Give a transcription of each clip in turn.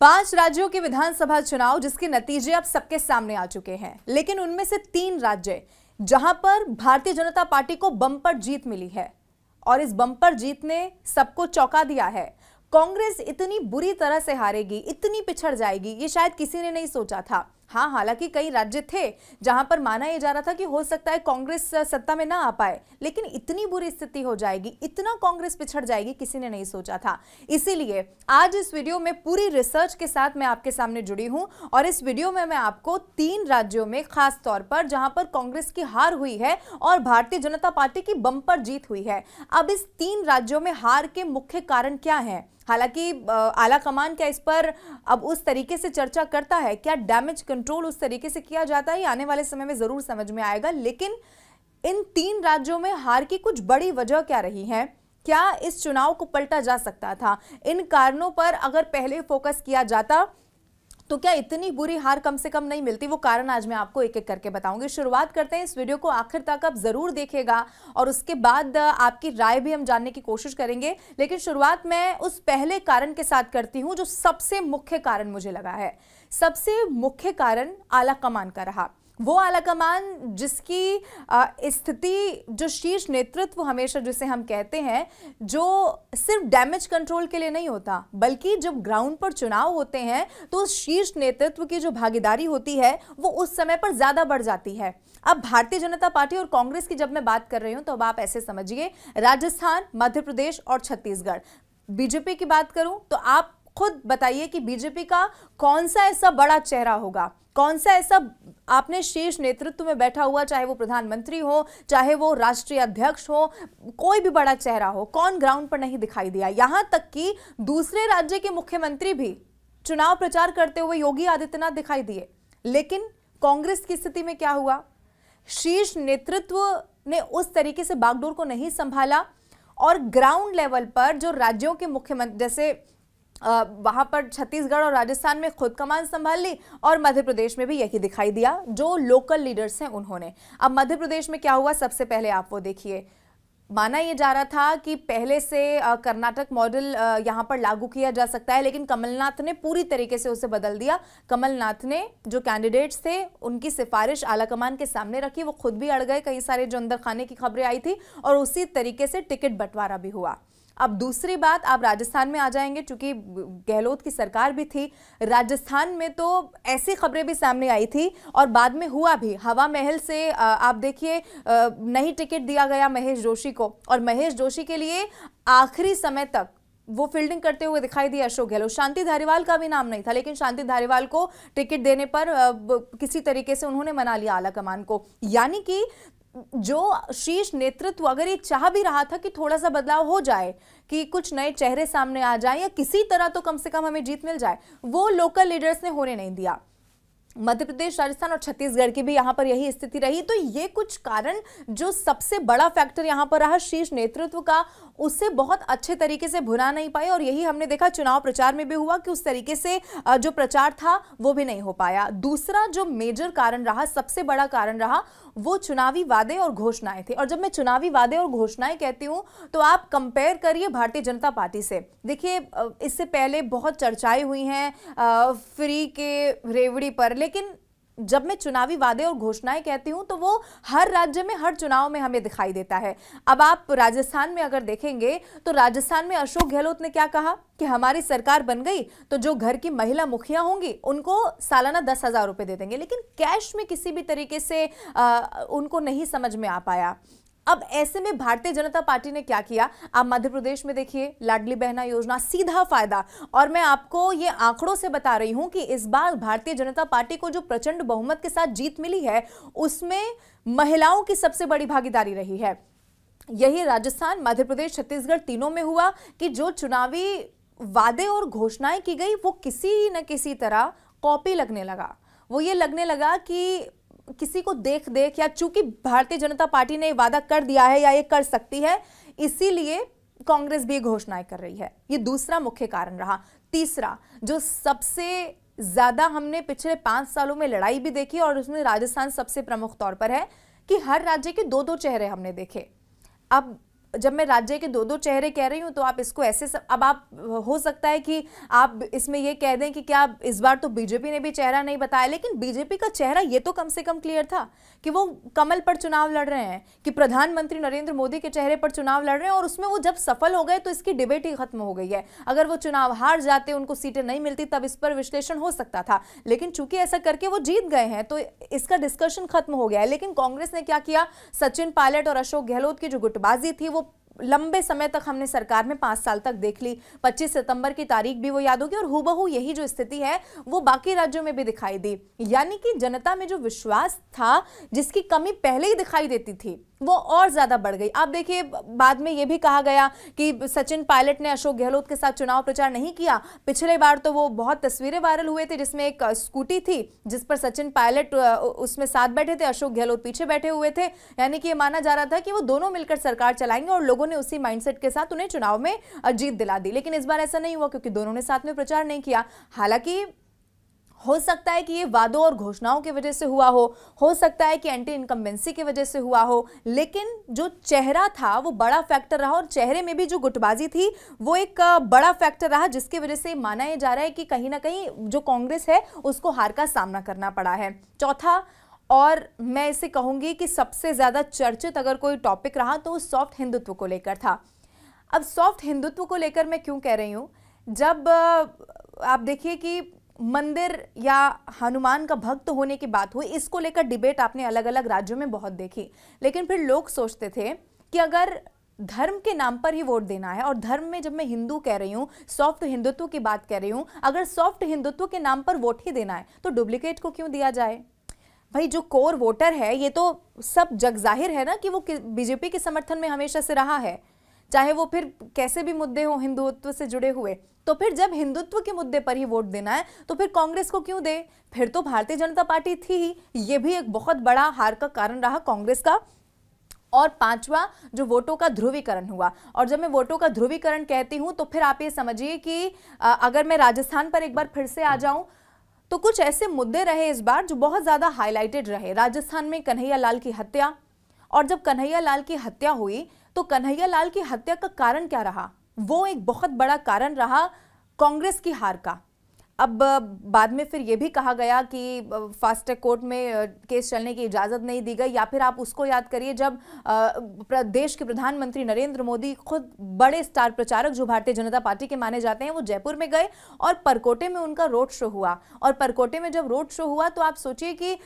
पांच राज्यों के विधानसभा चुनाव जिसके नतीजे अब सबके सामने आ चुके हैं लेकिन उनमें से तीन राज्य जहां पर भारतीय जनता पार्टी को बंपर जीत मिली है और इस बंपर जीत ने सबको चौंका दिया है कांग्रेस इतनी बुरी तरह से हारेगी इतनी पिछड़ जाएगी ये शायद किसी ने नहीं सोचा था हाँ हालांकि कई राज्य थे जहां पर माना यह जा रहा था कि हो सकता है कांग्रेस सत्ता में ना आ पाए लेकिन इतनी बुरी स्थिति हो जाएगी इतना कांग्रेस पिछड़ जाएगी किसी ने नहीं सोचा था इसीलिए आज इस वीडियो में पूरी रिसर्च के साथ मैं आपके सामने जुड़ी हूं और इस वीडियो में मैं आपको तीन राज्यों में खास तौर पर जहां पर कांग्रेस की हार हुई है और भारतीय जनता पार्टी की बंपर जीत हुई है अब इस तीन राज्यों में हार के मुख्य कारण क्या है हालांकि आला कमान क्या इस पर अब उस तरीके से चर्चा करता है क्या डैमेज कंट्रोल उस तरीके से किया जाता है आने वाले समय में ज़रूर समझ में आएगा लेकिन इन तीन राज्यों में हार की कुछ बड़ी वजह क्या रही है क्या इस चुनाव को पलटा जा सकता था इन कारणों पर अगर पहले फोकस किया जाता तो क्या इतनी बुरी हार कम से कम नहीं मिलती वो कारण आज मैं आपको एक एक करके बताऊंगी शुरुआत करते हैं इस वीडियो को आखिर तक आप ज़रूर देखेगा और उसके बाद आपकी राय भी हम जानने की कोशिश करेंगे लेकिन शुरुआत मैं उस पहले कारण के साथ करती हूँ जो सबसे मुख्य कारण मुझे लगा है सबसे मुख्य कारण आला कमान का रहा वो आला कमान जिसकी स्थिति जो शीर्ष नेतृत्व हमेशा जिसे हम कहते हैं जो सिर्फ डैमेज कंट्रोल के लिए नहीं होता बल्कि जब ग्राउंड पर चुनाव होते हैं तो उस शीर्ष नेतृत्व की जो भागीदारी होती है वो उस समय पर ज़्यादा बढ़ जाती है अब भारतीय जनता पार्टी और कांग्रेस की जब मैं बात कर रही हूँ तो अब आप ऐसे समझिए राजस्थान मध्य प्रदेश और छत्तीसगढ़ बीजेपी की बात करूं तो आप खुद बताइए कि बीजेपी का कौन सा ऐसा बड़ा चेहरा होगा कौन सा ऐसा आपने शीर्ष नेतृत्व में बैठा हुआ चाहे वो प्रधानमंत्री हो चाहे वो राष्ट्रीय अध्यक्ष हो कोई भी बड़ा चेहरा हो कौन ग्राउंड पर नहीं दिखाई दिया यहां तक कि दूसरे राज्य के मुख्यमंत्री भी चुनाव प्रचार करते हुए योगी आदित्यनाथ दिखाई दिए लेकिन कांग्रेस की स्थिति में क्या हुआ शीर्ष नेतृत्व ने उस तरीके से बागडोर को नहीं संभाला और ग्राउंड लेवल पर जो राज्यों के मुख्यमंत्री जैसे वहां पर छत्तीसगढ़ और राजस्थान में खुद कमान संभाल ली और मध्य प्रदेश में भी यही दिखाई दिया जो लोकल लीडर्स हैं उन्होंने अब मध्य प्रदेश में क्या हुआ सबसे पहले आप वो देखिए माना यह जा रहा था कि पहले से कर्नाटक मॉडल यहाँ पर लागू किया जा सकता है लेकिन कमलनाथ ने पूरी तरीके से उसे बदल दिया कमलनाथ ने जो कैंडिडेट्स थे उनकी सिफारिश आलाकमान के सामने रखी वो खुद भी अड़ गए कई सारे जो अंदर खाने की खबरें आई थी और उसी तरीके से टिकट बंटवारा भी हुआ अब दूसरी बात आप राजस्थान में आ जाएंगे क्योंकि गहलोत की सरकार भी थी राजस्थान में तो ऐसी खबरें भी सामने आई थी और बाद में हुआ भी हवा महल से आप देखिए नहीं टिकट दिया गया महेश जोशी को और महेश जोशी के लिए आखिरी समय तक वो फील्डिंग करते हुए दिखाई दिए अशोक गहलोत शांति धारीवाल का भी नाम नहीं था लेकिन शांति धारीवाल को टिकट देने पर किसी तरीके से उन्होंने मना लिया आला कमान को यानी कि जो शीर्ष नेतृत्व अगर ये चाह भी रहा था कि थोड़ा सा बदलाव हो जाए कि कुछ नए चेहरे सामने आ जाए या किसी तरह तो कम से कम हमें जीत मिल जाए वो लोकल लीडर्स ने होने नहीं दिया मध्य प्रदेश राजस्थान और छत्तीसगढ़ की भी यहाँ पर यही स्थिति रही तो ये कुछ कारण जो सबसे बड़ा फैक्टर यहाँ पर रहा शीर्ष नेतृत्व का उसे बहुत अच्छे तरीके से भुना नहीं पाए और यही हमने देखा चुनाव प्रचार में भी हुआ कि उस तरीके से जो प्रचार था वो भी नहीं हो पाया दूसरा जो मेजर कारण रहा सबसे बड़ा कारण रहा वो चुनावी वादे और घोषणाएं थे और जब मैं चुनावी वादे और घोषणाएं कहती हूँ तो आप कंपेयर करिए भारतीय जनता पार्टी से देखिए इससे पहले बहुत चर्चाएं हुई हैं फ्री के रेवड़ी पर लेकिन जब मैं चुनावी वादे और घोषणाएं कहती हूं तो वो हर राज्य में हर चुनाव में हमें दिखाई देता है अब आप राजस्थान में अगर देखेंगे तो राजस्थान में अशोक गहलोत ने क्या कहा कि हमारी सरकार बन गई तो जो घर की महिला मुखिया होंगी उनको सालाना दस हज़ार रुपए दे देंगे लेकिन कैश में किसी भी तरीके से आ, उनको नहीं समझ में आ पाया अब ऐसे में भारतीय जनता पार्टी ने क्या किया आप मध्य प्रदेश में देखिए लाडली बहना योजना सीधा फायदा और मैं आपको ये आंकड़ों से बता रही हूं कि इस बार भारतीय जनता पार्टी को जो प्रचंड बहुमत के साथ जीत मिली है उसमें महिलाओं की सबसे बड़ी भागीदारी रही है यही राजस्थान मध्य प्रदेश छत्तीसगढ़ तीनों में हुआ कि जो चुनावी वादे और घोषणाएं की गई वो किसी न किसी तरह कॉपी लगने लगा वो ये लगने लगा कि किसी को देख देख या चूंकि भारतीय जनता पार्टी ने वादा कर दिया है या ये कर सकती है इसीलिए कांग्रेस भी घोषणाएं कर रही है ये दूसरा मुख्य कारण रहा तीसरा जो सबसे ज़्यादा हमने पिछले पांच सालों में लड़ाई भी देखी और उसमें राजस्थान सबसे प्रमुख तौर पर है कि हर राज्य के दो दो चेहरे हमने देखे अब जब मैं राज्य के दो दो चेहरे कह रही हूं तो आप इसको ऐसे सब, अब आप हो सकता है कि आप इसमें यह कह दें कि क्या इस बार तो बीजेपी ने भी चेहरा नहीं बताया लेकिन बीजेपी का चेहरा ये तो कम से कम क्लियर था कि वो कमल पर चुनाव लड़ रहे हैं कि प्रधानमंत्री नरेंद्र मोदी के चेहरे पर चुनाव लड़ रहे हैं और उसमें वो जब सफल हो गए तो इसकी डिबेट ही खत्म हो गई है अगर वो चुनाव हार जाते उनको सीटें नहीं मिलती तब इस पर विश्लेषण हो सकता था लेकिन चूंकि ऐसा करके वो जीत गए हैं तो इसका डिस्कशन खत्म हो गया है लेकिन कांग्रेस ने क्या किया सचिन पायलट और अशोक गहलोत की जो गुटबाजी थी वो लंबे समय तक हमने सरकार में पांच साल तक देख ली पच्चीस सितंबर की तारीख भी वो याद होगी और हुबहू यही जो स्थिति है वो बाकी राज्यों में भी दिखाई दी यानी कि जनता में जो विश्वास था जिसकी कमी पहले ही दिखाई देती थी वो और ज़्यादा बढ़ गई आप देखिए बाद में ये भी कहा गया कि सचिन पायलट ने अशोक गहलोत के साथ चुनाव प्रचार नहीं किया पिछले बार तो वो बहुत तस्वीरें वायरल हुए थे जिसमें एक स्कूटी थी जिस पर सचिन पायलट उसमें साथ बैठे थे अशोक गहलोत पीछे बैठे हुए थे यानी कि ये माना जा रहा था कि वो दोनों मिलकर सरकार चलाएंगे और लोगों ने उसी माइंडसेट के साथ उन्हें चुनाव में जीत दिला दी लेकिन इस बार ऐसा नहीं हुआ क्योंकि दोनों ने साथ में प्रचार नहीं किया हालांकि हो सकता है कि ये वादों और घोषणाओं की वजह से हुआ हो हो सकता है कि एंटी इनकम्बेंसी की वजह से हुआ हो लेकिन जो चेहरा था वो बड़ा फैक्टर रहा और चेहरे में भी जो गुटबाजी थी वो एक बड़ा फैक्टर रहा जिसकी वजह से माना यह जा रहा है कि कहीं ना कहीं जो कांग्रेस है उसको हार का सामना करना पड़ा है चौथा और मैं इसे कहूंगी कि सबसे ज़्यादा चर्चित अगर कोई टॉपिक रहा तो सॉफ्ट हिंदुत्व को लेकर था अब सॉफ्ट हिंदुत्व को लेकर मैं क्यों कह रही हूँ जब आप देखिए कि मंदिर या हनुमान का भक्त होने की बात हुई इसको लेकर डिबेट आपने अलग अलग राज्यों में बहुत देखी लेकिन फिर लोग सोचते थे कि अगर धर्म के नाम पर ही वोट देना है और धर्म में जब मैं हिंदू कह रही हूँ सॉफ्ट हिंदुत्व की बात कह रही हूँ अगर सॉफ्ट हिंदुत्व के नाम पर वोट ही देना है तो डुप्लीकेट को क्यों दिया जाए भाई जो कोर वोटर है ये तो सब जग जाहिर है ना कि वो बीजेपी के समर्थन में हमेशा से रहा है चाहे वो फिर कैसे भी मुद्दे हो हिंदुत्व से जुड़े हुए तो फिर जब हिंदुत्व के मुद्दे पर ही वोट देना है तो फिर कांग्रेस को क्यों दे फिर तो भारतीय जनता पार्टी थी ही ये भी एक बहुत बड़ा हार का कारण रहा कांग्रेस का और पांचवा जो वोटों का ध्रुवीकरण हुआ और जब मैं वोटों का ध्रुवीकरण कहती हूँ तो फिर आप ये समझिए कि अगर मैं राजस्थान पर एक बार फिर से आ जाऊं तो कुछ ऐसे मुद्दे रहे इस बार जो बहुत ज़्यादा हाईलाइटेड रहे राजस्थान में कन्हैया लाल की हत्या और जब कन्हैया लाल की हत्या हुई तो कन्हैया लाल की हत्या का कारण क्या रहा वो एक बहुत बड़ा कारण रहा कांग्रेस की हार का अब बाद में फिर ये भी कहा गया कि फास्ट ट्रैक कोर्ट में केस चलने की इजाज़त नहीं दी गई या फिर आप उसको याद करिए जब देश के प्रधानमंत्री नरेंद्र मोदी खुद बड़े स्टार प्रचारक जो भारतीय जनता पार्टी के माने जाते हैं वो जयपुर में गए और परकोटे में उनका रोड शो हुआ और परकोटे में जब रोड शो हुआ तो आप सोचिए कि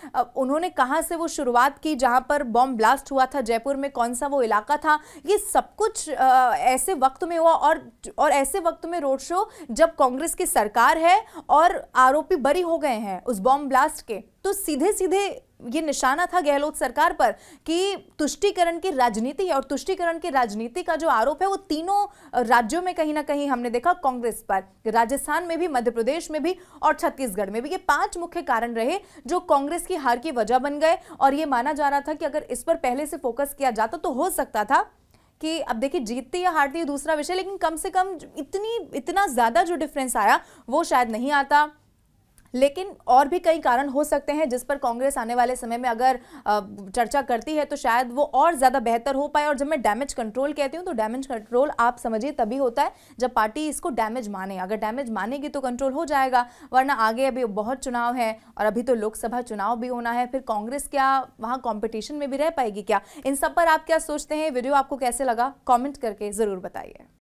उन्होंने कहाँ से वो शुरुआत की जहाँ पर बॉम्ब ब्लास्ट हुआ था जयपुर में कौन सा वो इलाका था ये सब कुछ ऐसे वक्त में हुआ और और ऐसे वक्त में रोड शो जब कांग्रेस की सरकार है और आरोपी बरी हो गए हैं उस बॉम्ब ब्लास्ट के तो सीधे सीधे ये निशाना था गहलोत सरकार पर कि तुष्टिकरण की राजनीति और तुष्टिकरण की राजनीति का जो आरोप है वो तीनों राज्यों में कहीं ना कहीं हमने देखा कांग्रेस पर राजस्थान में भी मध्य प्रदेश में भी और छत्तीसगढ़ में भी ये पांच मुख्य कारण रहे जो कांग्रेस की हार की वजह बन गए और ये माना जा रहा था कि अगर इस पर पहले से फोकस किया जाता तो हो सकता था कि अब देखिए जीतती या हारती है दूसरा विषय लेकिन कम से कम इतनी इतना ज़्यादा जो डिफरेंस आया वो शायद नहीं आता लेकिन और भी कई कारण हो सकते हैं जिस पर कांग्रेस आने वाले समय में अगर चर्चा करती है तो शायद वो और ज़्यादा बेहतर हो पाए और जब मैं डैमेज कंट्रोल कहती हूँ तो डैमेज कंट्रोल आप समझिए तभी होता है जब पार्टी इसको डैमेज माने अगर डैमेज मानेगी तो कंट्रोल हो जाएगा वरना आगे अभी बहुत चुनाव है और अभी तो लोकसभा चुनाव भी होना है फिर कांग्रेस क्या वहाँ कॉम्पिटिशन में भी रह पाएगी क्या इन सब पर आप क्या सोचते हैं वीडियो आपको कैसे लगा कॉमेंट करके ज़रूर बताइए